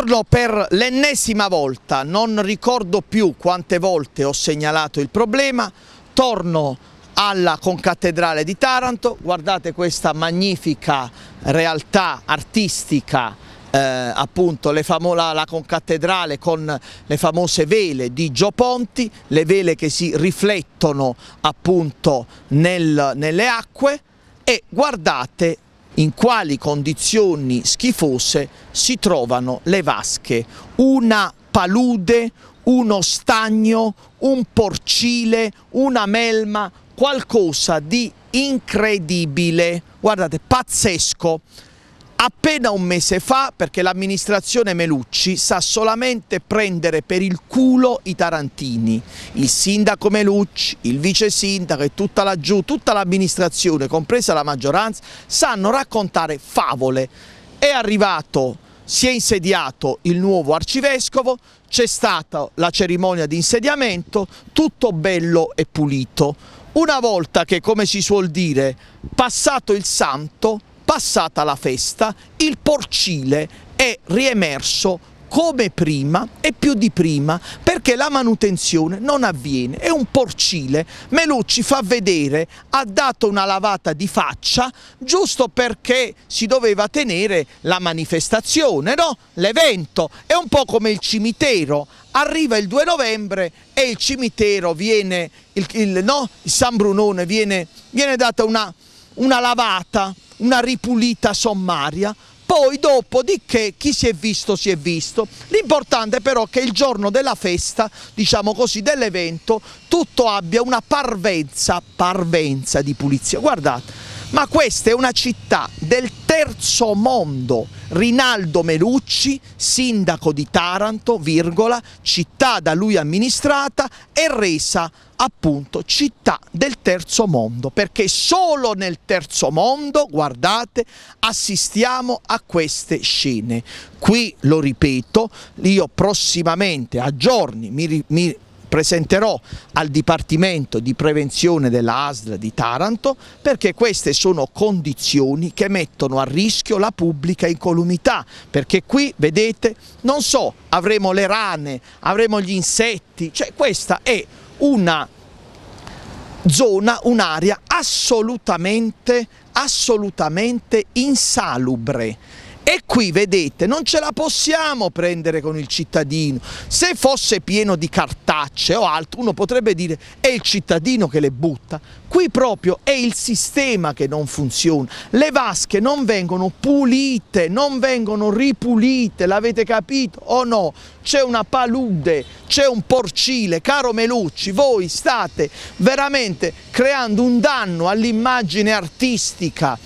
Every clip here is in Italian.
Ricordo per l'ennesima volta, non ricordo più quante volte ho segnalato il problema, torno alla concattedrale di Taranto, guardate questa magnifica realtà artistica eh, appunto famo, la, la, concattedrale con le famose vele di Gio Ponti, le vele che si riflettono appunto nel, nelle acque e guardate in quali condizioni schifose si trovano le vasche. Una palude, uno stagno, un porcile, una melma, qualcosa di incredibile, guardate, pazzesco appena un mese fa perché l'amministrazione Melucci sa solamente prendere per il culo i tarantini, il sindaco Melucci, il vice sindaco e tutta laggiù, tutta l'amministrazione, compresa la maggioranza, sanno raccontare favole. È arrivato si è insediato il nuovo arcivescovo, c'è stata la cerimonia di insediamento, tutto bello e pulito. Una volta che, come si suol dire, passato il santo, Passata la festa, il porcile è riemerso come prima e più di prima perché la manutenzione non avviene, è un porcile, Melucci fa vedere, ha dato una lavata di faccia giusto perché si doveva tenere la manifestazione, no? l'evento, è un po' come il cimitero, arriva il 2 novembre e il cimitero viene, il, il, no? il San Brunone viene, viene data una una lavata, una ripulita sommaria, poi dopodiché chi si è visto si è visto. L'importante però è che il giorno della festa, diciamo così, dell'evento, tutto abbia una parvenza, parvenza di pulizia. Guardate, ma questa è una città del terzo mondo. Rinaldo Melucci, sindaco di Taranto, virgola, città da lui amministrata e resa appunto città del terzo mondo, perché solo nel terzo mondo, guardate, assistiamo a queste scene. Qui, lo ripeto, io prossimamente a giorni mi, mi presenterò al Dipartimento di Prevenzione della ASL di Taranto perché queste sono condizioni che mettono a rischio la pubblica incolumità perché qui vedete non so avremo le rane, avremo gli insetti, cioè questa è una zona, un'area assolutamente, assolutamente insalubre e qui vedete, non ce la possiamo prendere con il cittadino. Se fosse pieno di cartacce o altro, uno potrebbe dire è il cittadino che le butta. Qui proprio è il sistema che non funziona. Le vasche non vengono pulite, non vengono ripulite, l'avete capito o oh no? C'è una palude, c'è un porcile. Caro Melucci, voi state veramente creando un danno all'immagine artistica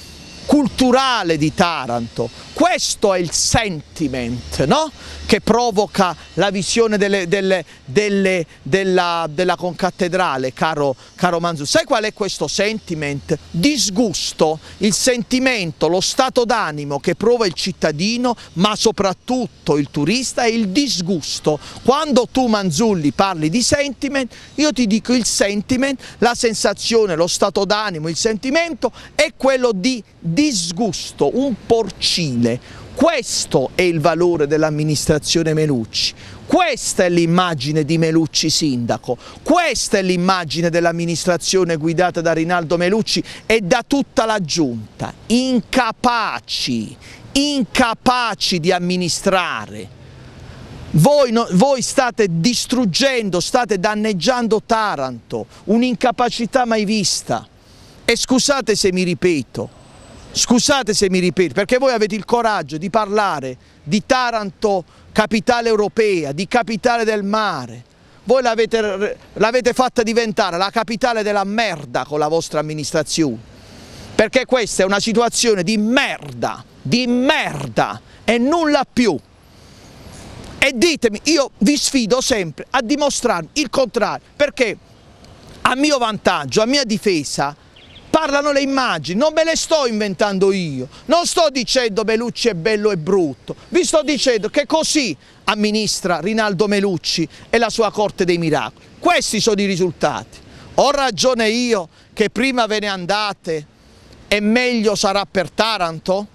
culturale di Taranto. Questo è il sentiment no? che provoca la visione delle, delle, delle, della, della, concattedrale, caro, caro Manzu. Sai qual è questo sentiment? Disgusto, il sentimento, lo stato d'animo che prova il cittadino, ma soprattutto il turista, è il disgusto. Quando tu Manzulli parli di sentiment, io ti dico il sentiment, la sensazione, lo stato d'animo, il sentimento è quello di disgusto, un porcile. Questo è il valore dell'amministrazione Melucci, questa è l'immagine di Melucci sindaco, questa è l'immagine dell'amministrazione guidata da Rinaldo Melucci e da tutta la giunta, incapaci, incapaci di amministrare. Voi, no, voi, state distruggendo, state danneggiando Taranto, un'incapacità mai vista. E scusate se mi ripeto, Scusate se mi ripeto, perché voi avete il coraggio di parlare di Taranto capitale europea, di capitale del mare. Voi l'avete fatta diventare la capitale della merda con la vostra amministrazione. Perché questa è una situazione di merda, di merda e nulla più. E ditemi, io vi sfido sempre a dimostrarmi il contrario, perché a mio vantaggio, a mia difesa, parlano le immagini, non me le sto inventando io, non sto dicendo Melucci è bello e brutto, vi sto dicendo che così amministra Rinaldo Melucci e la sua corte dei miracoli. Questi sono i risultati. Ho ragione io che prima ve ne andate e meglio sarà per Taranto?